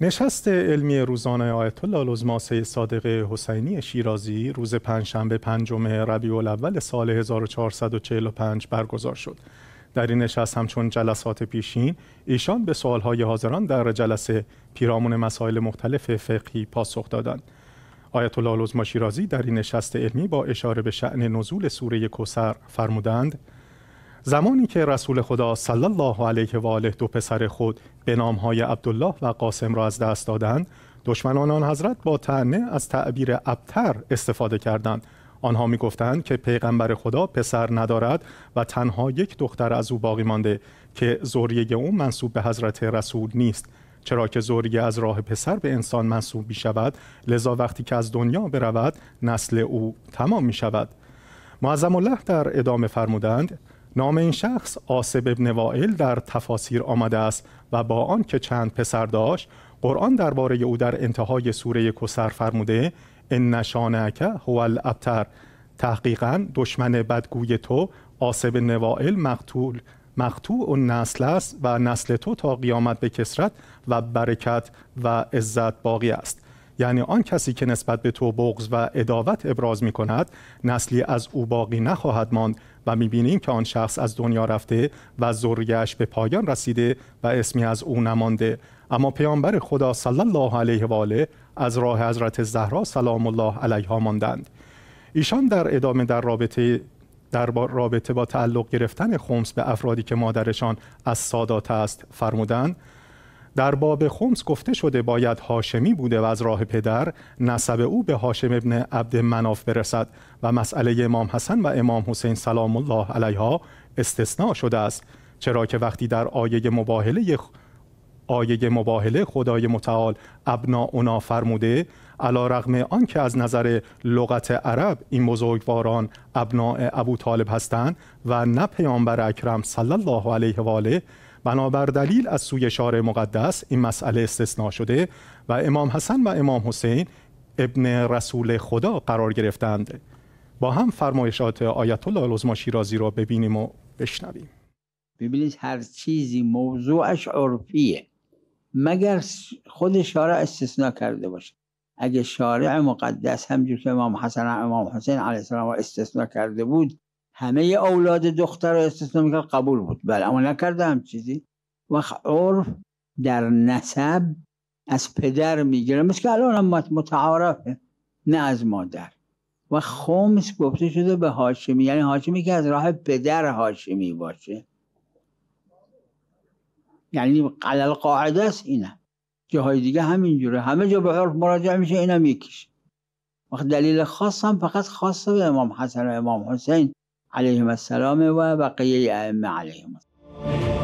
نشست علمی روزانه آیت الله العظما صادق حسینی شیرازی روز پنجشنبه پنجم ربیع الاول سال 1445 برگزار شد. در این نشست همچون جلسات پیشین ایشان به سوالهای حاضران در جلسه پیرامون مسائل مختلف فقهی پاسخ دادند. آیت الله العظما شیرازی در این نشست علمی با اشاره به شعن نزول سوره کوسر فرمودند: زمانی که رسول خدا صلی الله علیه و آله دو پسر خود به های عبدالله و قاسم را از دست دادند دشمنان آن حضرت با تنه از تعبیر ابتر استفاده کردند آنها میگفتند که پیغمبر خدا پسر ندارد و تنها یک دختر از او باقی مانده که زوریه او منصوب به حضرت رسول نیست چرا که زوریه از راه پسر به انسان منصوب می شود لذا وقتی که از دنیا برود نسل او تمام می شود معظم الله در ادامه فرمودند نام این شخص آسب ابن وائل در تفاسیر آمده است و با آن که چند پسر داشت قرآن درباره او در انتهای سوره کسر فرموده ان که هو الابتر تحقیقا دشمن بدگوی تو آسب نوائل مقتول مقتوع و نسل است و نسل تو تا قیامت به و برکت و عزت باقی است یعنی آن کسی که نسبت به تو بغض و اداوت ابراز می کند نسلی از او باقی نخواهد ماند و میبینیم که آن شخص از دنیا رفته و زرگش به پایان رسیده و اسمی از او نمانده اما پیامبر خدا صلی الله علیه و آله از راه حضرت زهرا سلام الله علیها ماندند ایشان در ادامه در رابطه در رابطه با تعلق گرفتن خمس به افرادی که مادرشان از سادات است فرمودند در باب خمس گفته شده باید هاشمی بوده و از راه پدر نسب او به هاشم ابن عبد مناف برسد و مسئله امام حسن و امام حسین سلام الله علیها استثناء شده است چرا که وقتی در آیه مباهله آیه مباهله خدای متعال ابنا اونا فرموده علا رغم آن از نظر لغت عرب این بزرگواران ابناع ابو طالب هستند و نه پیامبر اکرم صلی الله علیه و آله بنابر دلیل از سوی شارع مقدس این مسئله استثناء شده و امام حسن و امام حسین ابن رسول خدا قرار گرفتند با هم فرمایشات آیت الله العظمی شیرازی را ببینیم و بشنویم ببینید هر چیزی موضوعش عرفیه مگر خود شارع استثناء کرده باشه اگه شارع مقدس همجور که امام حسن و امام حسین علیه السلام استثناء کرده بود همه اولاد دختر رو استثنا میکرد قبول بود بله اما نکرده هم چیزی و عرف در نسب از پدر میگیره مثل که الان هم متعارفه نه از مادر و خمس گفته شده به هاشمی یعنی هاشمی که از راه پدر هاشمی باشه یعنی قلل قاعده است اینه جاهای دیگه همینجوره همه جا به عرف مراجعه میشه اینم یکیش وقت دلیل خاص هم فقط خاصه به امام حسن و امام حسین عليهم السلام وبقية الأئمة عليهم السلام